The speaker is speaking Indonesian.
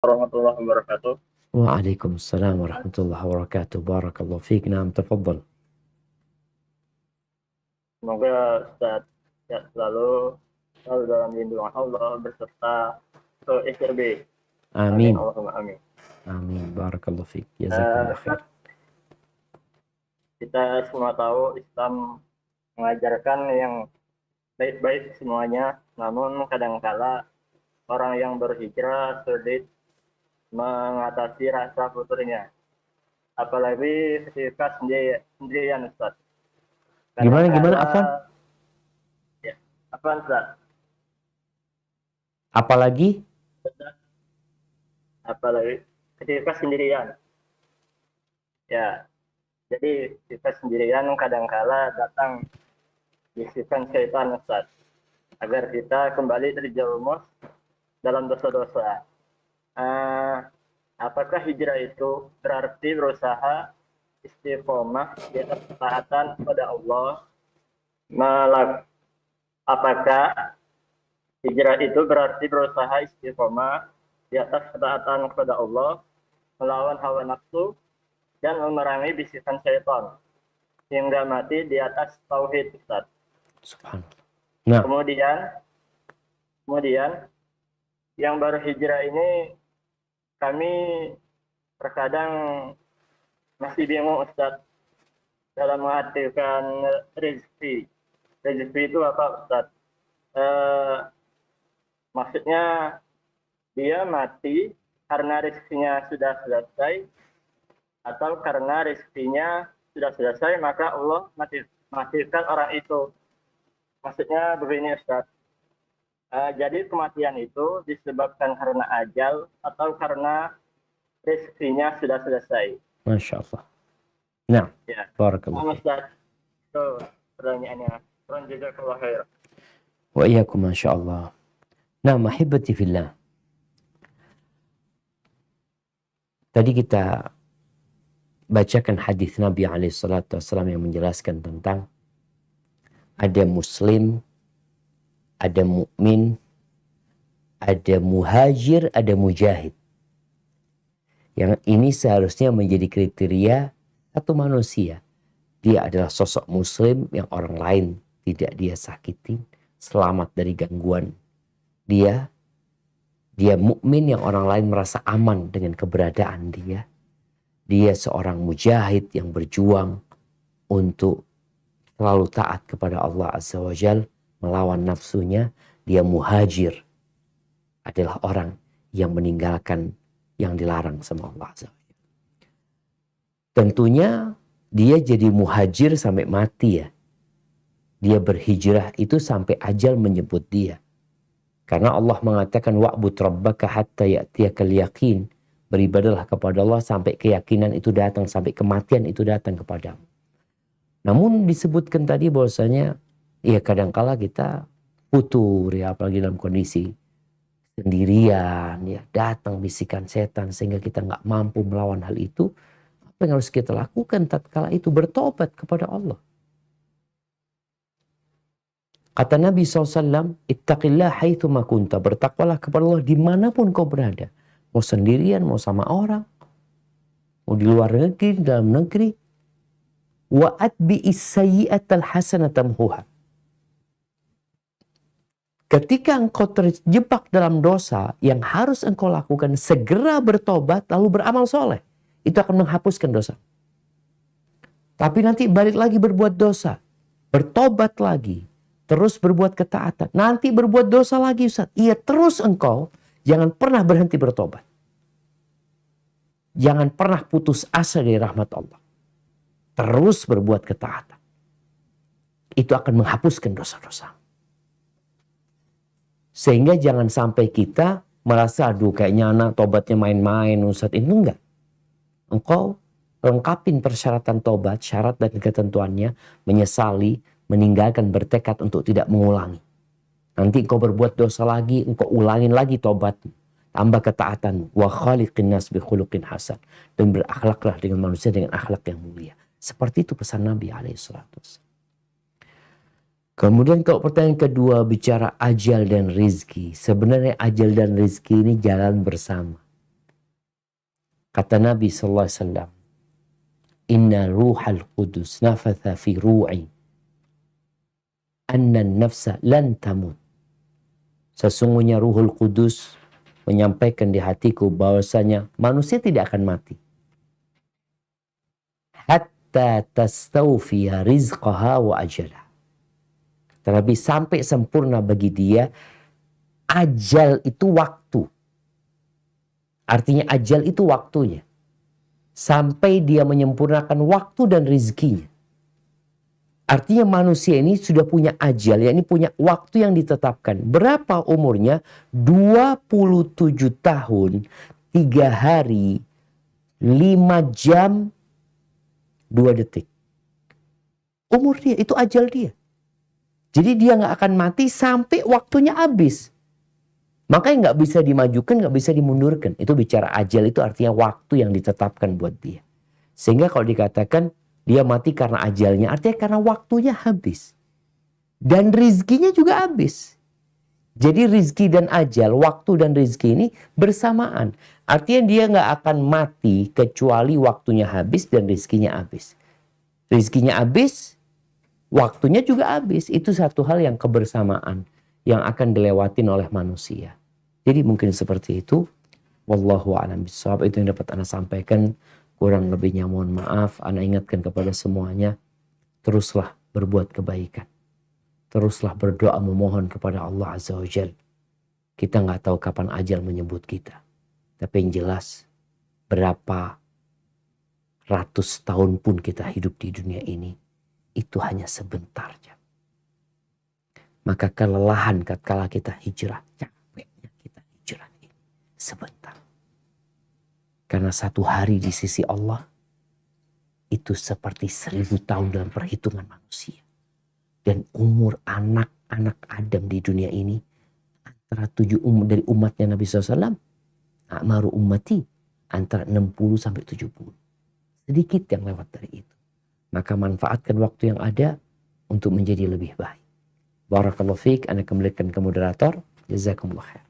warahmatullahi wabarakatuh. Waalaikumsalam warahmatullahi wabarakatuh. Barakallahu fiik. Naam, tafadhol. Semoga sehat ya, selalu selalu dalam lindungan Allah berserta ke SRB. Amin. amin. Allahumma amin. Amin. Barakallahu fiik. Jazakallahu uh, eh, khair. Kita semua tahu Islam mengajarkan yang baik-baik semuanya, namun kadangkala orang yang berhijrah sulit mengatasi rasa futurnya. Apalagi ketika sendiri, sendirian Ustaz. Karena gimana gimana Afan? Ya, Afan Ustaz. Apalagi? Apalagi ketika sendirian. Ya, jadi kita sendirian kadangkala datang bisikan syaitan Ustaz agar kita kembali terjerumus dalam dosa-dosa uh, apakah hijrah itu berarti berusaha istiqomah di atas ketaatan pada Allah melak apakah hijrah itu berarti berusaha istiqomah di atas ketaatan kepada Allah melawan hawa nafsu dan memerangi bisikan setan hingga mati di atas tauhid Ustaz. Nah. Kemudian kemudian yang baru hijrah ini kami terkadang masih bingung Ustaz dalam mengartikan rezeki. Rezeki itu apa Ustaz? E, maksudnya dia mati karena rezekinya sudah selesai atau karena rezekinya sudah selesai maka Allah mati, matikan orang itu. Maksudnya begini Ustaz. Uh, jadi kematian itu disebabkan karena ajal atau karena rezekinya sudah selesai. Masya Allah. Nah, ya. Barakallah. Ustaz, itu pertanyaannya. Tuhan jazakallah khair. Wa iyyakum Masya Allah. Nah, mahibati fillah. Tadi kita bacakan hadis Nabi alaihi salatu wasallam yang menjelaskan tentang ada muslim ada mukmin, ada muhajir, ada mujahid. Yang ini seharusnya menjadi kriteria satu manusia. Dia adalah sosok muslim yang orang lain tidak dia sakitin, selamat dari gangguan. Dia dia mukmin yang orang lain merasa aman dengan keberadaan dia. Dia seorang mujahid yang berjuang untuk selalu taat kepada Allah Azza wa Jalla melawan nafsunya, dia muhajir. Adalah orang yang meninggalkan yang dilarang sama Allah. Tentunya dia jadi muhajir sampai mati ya. Dia berhijrah itu sampai ajal menyebut dia. Karena Allah mengatakan wa'bud rabbaka hatta ya'tiyakal yakin. Beribadalah kepada Allah sampai keyakinan itu datang, sampai kematian itu datang kepadamu. Namun disebutkan tadi bahwasanya ya kadangkala kita putur ya apalagi dalam kondisi sendirian ya datang bisikan setan sehingga kita nggak mampu melawan hal itu apa yang harus kita lakukan tatkala itu bertobat kepada Allah Kata Nabi SAW, Ittaqillah itu makunta. Bertakwalah kepada Allah dimanapun kau berada. Mau sendirian, mau sama orang. Mau di luar negeri, dalam negeri. Wa atbi al hasanatamhuha. Ketika engkau terjebak dalam dosa, yang harus engkau lakukan segera bertobat lalu beramal soleh. Itu akan menghapuskan dosa. Tapi nanti balik lagi berbuat dosa. Bertobat lagi. Terus berbuat ketaatan. Nanti berbuat dosa lagi Ustaz. Iya terus engkau jangan pernah berhenti bertobat. Jangan pernah putus asa dari rahmat Allah. Terus berbuat ketaatan. Itu akan menghapuskan dosa-dosa. Sehingga jangan sampai kita merasa aduh kayaknya anak tobatnya main-main Ustaz itu enggak. Engkau lengkapin persyaratan tobat, syarat dan ketentuannya, menyesali, meninggalkan bertekad untuk tidak mengulangi. Nanti engkau berbuat dosa lagi, engkau ulangin lagi tobat Tambah ketaatan. Wa khaliqin nas bi hasan. Dan berakhlaklah dengan manusia dengan akhlak yang mulia. Seperti itu pesan Nabi alaihi salatu Kemudian kalau pertanyaan kedua bicara ajal dan rizki. Sebenarnya ajal dan rizki ini jalan bersama. Kata Nabi Sallallahu Alaihi Wasallam, Inna ruhal kudus nafatha fi ru'i. Anna nafsa lan tamut. Sesungguhnya ruhul kudus menyampaikan di hatiku bahwasanya manusia tidak akan mati. Hatta tastawfiya rizqaha wa ajalah terlebih sampai sempurna bagi dia ajal itu waktu artinya ajal itu waktunya sampai dia menyempurnakan waktu dan rizkinya. artinya manusia ini sudah punya ajal ya ini punya waktu yang ditetapkan berapa umurnya 27 tahun 3 hari 5 jam 2 detik umur dia itu ajal dia jadi dia nggak akan mati sampai waktunya habis. Makanya nggak bisa dimajukan, nggak bisa dimundurkan. Itu bicara ajal itu artinya waktu yang ditetapkan buat dia. Sehingga kalau dikatakan dia mati karena ajalnya, artinya karena waktunya habis. Dan rizkinya juga habis. Jadi rizki dan ajal, waktu dan rizki ini bersamaan. Artinya dia nggak akan mati kecuali waktunya habis dan rizkinya habis. Rizkinya habis, Waktunya juga habis. Itu satu hal yang kebersamaan yang akan dilewatin oleh manusia. Jadi mungkin seperti itu. Wallahu a'lam bishawab. Itu yang dapat Anda sampaikan. Kurang lebihnya mohon maaf. Anda ingatkan kepada semuanya. Teruslah berbuat kebaikan. Teruslah berdoa memohon kepada Allah Azza wa Jal. Kita nggak tahu kapan ajal menyebut kita. Tapi yang jelas berapa ratus tahun pun kita hidup di dunia ini itu hanya sebentar sebentarnya. Maka kelelahan tatkala kita hijrah, capeknya kita hijrah ini sebentar. Karena satu hari di sisi Allah itu seperti seribu tahun dalam perhitungan manusia. Dan umur anak-anak Adam di dunia ini antara tujuh umur dari umatnya Nabi SAW, Amaru umati antara 60 sampai 70. Sedikit yang lewat dari itu maka manfaatkan waktu yang ada untuk menjadi lebih baik. Barakallahu fiik, Anda kembalikan ke moderator. Jazakumullah khair.